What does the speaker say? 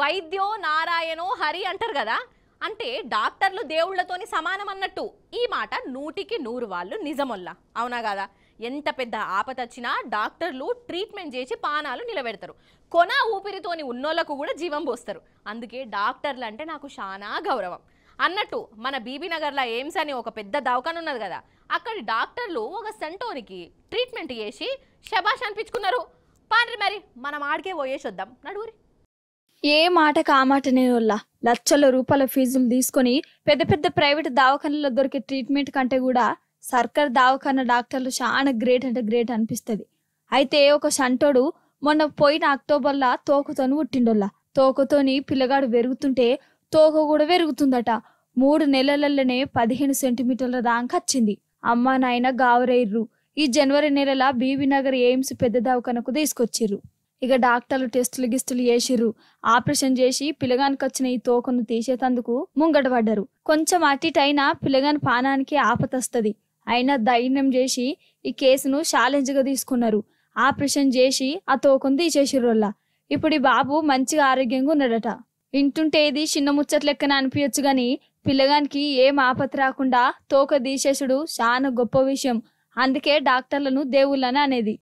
వైద్యో నారాయణో హరి అంటారు కదా అంటే డాక్టర్లు దేవుళ్లతోని సమానం అన్నట్టు ఈ మాట నూటికి నూరు వాళ్ళు నిజమొల్లా అవునా కదా ఎంత పెద్ద ఆపత వచ్చినా డాక్టర్లు ట్రీట్మెంట్ చేసి పానాలు నిలబెడతారు కొన ఊపిరితోని ఉన్నోళ్లకు కూడా జీవం పోస్తారు అందుకే డాక్టర్లు అంటే నాకు చాలా గౌరవం అన్నట్టు మన బీబీనగర్లో ఎయిమ్స్ అని ఒక పెద్ద దవాఖాన ఉన్నది కదా అక్కడ డాక్టర్లు ఒక సెంటోనికి ట్రీట్మెంట్ చేసి శబాష్ అనిపించుకున్నారు పాండ్రి మరి మనం ఆడికే పోయేసి వద్దాం నడుగురి ఏ మాటకు ఆ మాట కామాటనే లక్షల రూపాయల ఫీజులు తీసుకొని పెద్ద పెద్ద ప్రైవేట్ దవాఖానలో దొరికే ట్రీట్మెంట్ కంటే కూడా సర్కార్ దవాఖాన డాక్టర్లు చాలా గ్రేట్ అంటే గ్రేట్ అనిపిస్తుంది అయితే ఒక సంటోడు మొన్న పోయిన అక్టోబర్లా తోకతోని పుట్టిండోళ్ళ తోకతోని పిల్లగాడు పెరుగుతుంటే తోక కూడా పెరుగుతుందట మూడు నెలలలోనే పదిహేను సెంటీమీటర్ల దాకా వచ్చింది అమ్మ నాయన గావరేర్రు ఈ జనవరి నెలల బీబీ నగర్ ఎయిమ్స్ పెద్ద దవాఖానకు తీసుకొచ్చిర్రు ఇక డాక్టర్లు టెస్టులు గిస్టులు చేసిర్రు ఆపరేషన్ చేసి పిల్లగానికి వచ్చిన ఈ తోకను తీసేతందుకు ముంగట పడ్డరు కొంచెం అటిటైనా పిల్లగాని పానానికి ఆపతస్తుంది అయినా ధైర్యం చేసి ఈ కేసును ఛాలెంజ్గా తీసుకున్నారు ఆపరేషన్ చేసి ఆ తోకను తీసేసిర్రోల్లా ఇప్పుడు ఈ బాబు మంచిగా ఆరోగ్యంగా ఉన్నాడట ఇంటుంటే ఇది చిన్న ముచ్చట్ లెక్కన అనిపించచ్చు కానీ పిల్లగానికి ఏం ఆపత రాకుండా తోక తీసేసుడు చాలా గొప్ప విషయం అందుకే డాక్టర్లను దేవుళ్ళని అనేది